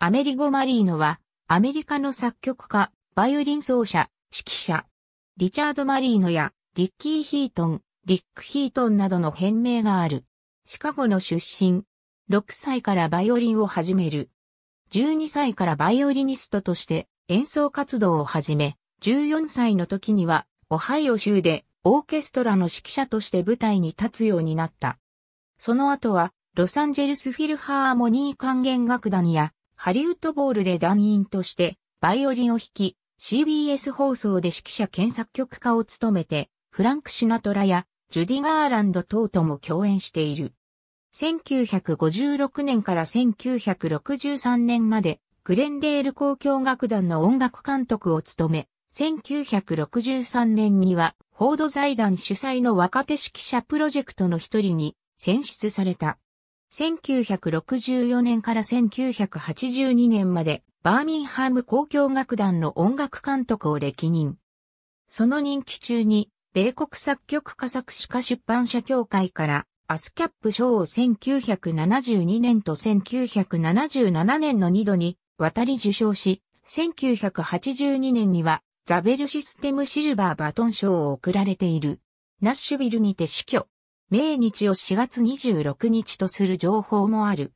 アメリゴ・マリーノは、アメリカの作曲家、バイオリン奏者、指揮者、リチャード・マリーノや、リッキー・ヒートン、リック・ヒートンなどの変名がある。シカゴの出身。6歳からバイオリンを始める。12歳からバイオリニストとして演奏活動を始め、14歳の時には、オハイオ州でオーケストラの指揮者として舞台に立つようになった。その後は、ロサンゼルスフィルハーモニー管弦楽団や、ハリウッドボールで団員として、バイオリンを弾き、CBS 放送で指揮者兼作曲家を務めて、フランク・シナトラやジュディ・ガーランド等とも共演している。1956年から1963年まで、グレンデール交響楽団の音楽監督を務め、1963年には、フォード財団主催の若手指揮者プロジェクトの一人に選出された。1964年から1982年までバーミンハム交響楽団の音楽監督を歴任。その任期中に、米国作曲家作詞家出版社協会からアスキャップ賞を1972年と1977年の2度に渡り受賞し、1982年にはザベルシステムシルバーバトン賞を贈られている。ナッシュビルにて死去。命日を4月26日とする情報もある。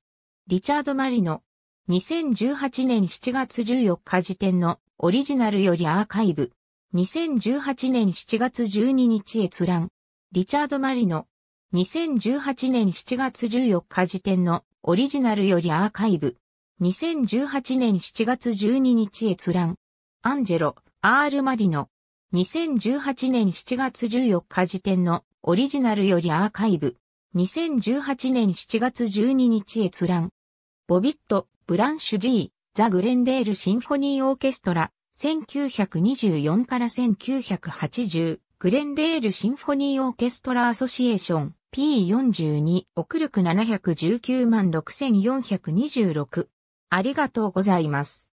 リチャード・マリの2018年7月14日時点のオリジナルよりアーカイブ。2018年7月12日閲覧。リチャード・マリの2018年7月14日時点のオリジナルよりアーカイブ。2018年7月12日閲覧。アンジェロ、アール・マリの2018年7月14日時点のオリジナルよりアーカイブ。2018年7月12日閲覧。ボビット、ブランシュー、ザ・グレンデール・シンフォニー・オーケストラ、1924から1980、グレンデール・シンフォニー・オーケストラ・アソシエーション、P42、奥力719万6426。ありがとうございます。